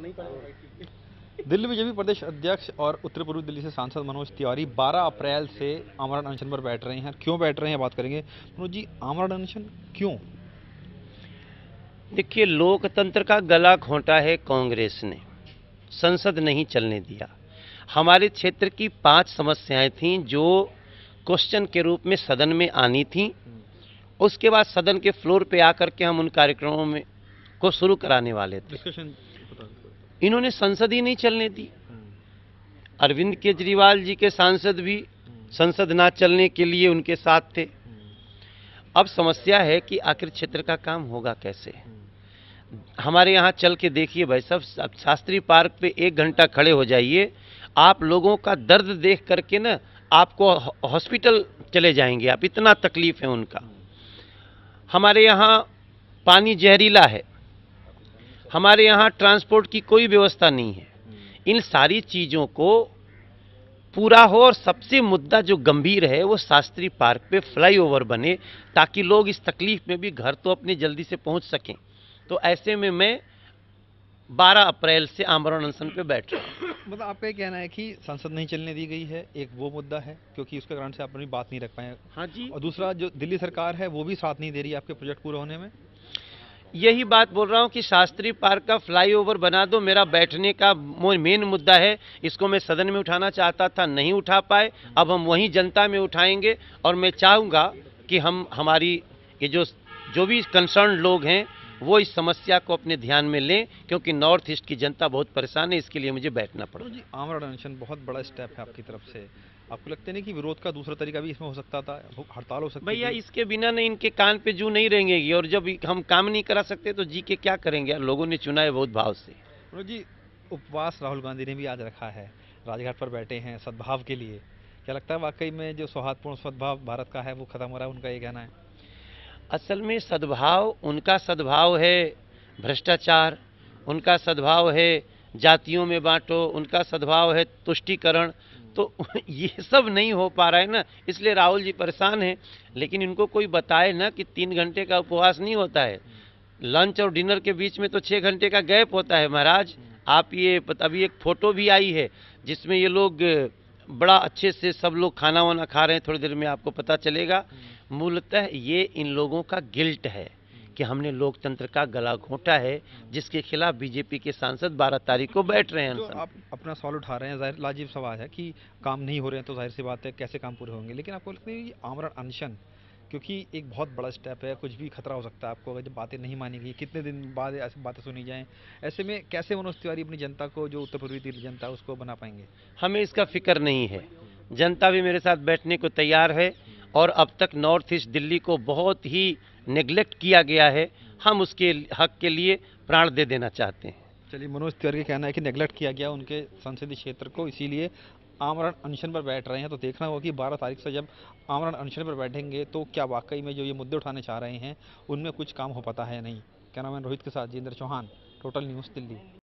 Delhi BJP प्रदेश अध्यक्ष और उत्तर पूर्व दिल्ली से सांसद मनोज तिवारी 12 अप्रैल से आमरण अनशन पर बैठ रहे हैं क्यों बैठ रहे हैं बात करेंगे मनोज जी आमरण अनशन क्यों देखिए लोकतंत्र का गला घोंटा है कांग्रेस ने संसद नहीं चलने दिया हमारे क्षेत्र की पांच समस्याएं थीं जो क्वेश्चन के रूप में सदन में आनी थी उसके बाद सदन के फ्लोर पे आकर के हम उन कार्यक्रमों में को शुरू कराने वाले थे इन्होंने संसद ही नहीं चलने दी अरविंद केजरीवाल जी के सांसद भी संसद ना चलने के लिए उनके साथ थे अब समस्या है कि आखिर क्षेत्र का काम होगा कैसे हमारे यहाँ चल के देखिए भाई साहब अब शास्त्री पार्क पे एक घंटा खड़े हो जाइए आप लोगों का दर्द देख करके ना आपको हॉस्पिटल चले जाएंगे आप इतना तकलीफ है उनका हमारे यहाँ पानी जहरीला है हमारे यहाँ ट्रांसपोर्ट की कोई व्यवस्था नहीं है हम्म। इन सारी चीज़ों को पूरा हो और सबसे मुद्दा जो गंभीर है वो शास्त्री पार्क पे फ्लाईओवर बने ताकि लोग इस तकलीफ में भी घर तो अपने जल्दी से पहुंच सकें तो ऐसे में मैं 12 अप्रैल से आमरण अनशन पे बैठ रहा हूँ मतलब आपका ये कहना है कि संसद नहीं चलने दी गई है एक वो मुद्दा है क्योंकि उसके कारण से आप अपनी बात नहीं रख पाए हाँ जी और दूसरा जो दिल्ली सरकार है वो भी साथ नहीं दे रही आपके प्रोजेक्ट पूरा होने में यही बात बोल रहा हूँ कि शास्त्री पार्क का फ्लाईओवर बना दो मेरा बैठने का मेन मुद्दा है इसको मैं सदन में उठाना चाहता था नहीं उठा पाए अब हम वहीं जनता में उठाएंगे और मैं चाहूँगा कि हम हमारी ये जो जो भी कंसर्न लोग हैं वो इस समस्या को अपने ध्यान में लें क्योंकि नॉर्थ ईस्ट की जनता बहुत परेशान है इसके लिए मुझे बैठना पड़ा तो जी आमरा बहुत बड़ा स्टेप है आपकी तरफ से आपको लगता नहीं कि विरोध का दूसरा तरीका भी इसमें हो सकता था हड़ताल हो सकता भैया इसके बिना नहीं इनके कान पे जू नहीं रहेंगे और जब हम काम नहीं करा सकते तो जी के क्या करेंगे लोगों ने चुना है बहुत भाव से जी उपवास राहुल गांधी ने भी आज रखा है राजघाट पर बैठे हैं सद्भाव के लिए क्या लगता है वाकई में जो सौहार्दपूर्ण सद्भाव भारत का है वो खत्म हो रहा है उनका ये कहना है असल में सद्भाव उनका सद्भाव है भ्रष्टाचार उनका सद्भाव है जातियों में बांटो उनका सद्भाव है तुष्टिकरण तो ये सब नहीं हो पा रहा है ना इसलिए राहुल जी परेशान हैं लेकिन इनको कोई बताए ना कि तीन घंटे का उपवास नहीं होता है लंच और डिनर के बीच में तो छः घंटे का गैप होता है महाराज आप ये अभी एक फ़ोटो भी आई है जिसमें ये लोग बड़ा अच्छे से सब लोग खाना वाना खा रहे हैं थोड़ी देर में आपको पता चलेगा मूलतः ये इन लोगों का गिल्ट है कि हमने लोकतंत्र का गला घोटा है जिसके खिलाफ बीजेपी के सांसद 12 तारीख को बैठ रहे हैं तो आप अपना सवाल उठा रहे हैं जाहिर लाजिब सवाल है कि काम नहीं हो रहे हैं तो जाहिर सी बात है कैसे काम पूरे होंगे लेकिन आपको लगता है ये आमरण अनशन क्योंकि एक बहुत बड़ा स्टेप है कुछ भी खतरा हो सकता है आपको अगर जब बातें नहीं मानी गई कितने दिन बाद ऐसी बातें सुनी जाएं ऐसे में कैसे मनोज तिवारी अपनी जनता को जो उत्तर पूर्वी दिल्ली जनता है उसको बना पाएंगे हमें इसका फिक्र नहीं है जनता भी मेरे साथ बैठने को तैयार है और अब तक नॉर्थ ईस्ट दिल्ली को बहुत ही नेग्लेक्ट किया गया है हम उसके हक के लिए प्राण दे देना चाहते हैं चलिए मनोज तिवारी का कहना है कि नेग्लेक्ट किया गया उनके संसदीय क्षेत्र को इसीलिए आमरण अनशन पर बैठ रहे हैं तो देखना होगा कि 12 तारीख से जब आमरण अनशन पर बैठेंगे तो क्या वाकई में जो ये मुद्दे उठाने चाह रहे हैं उनमें कुछ काम हो पाता है या नहीं कैमरामैन रोहित के साथ जींद्र चौहान टोटल न्यूज़ दिल्ली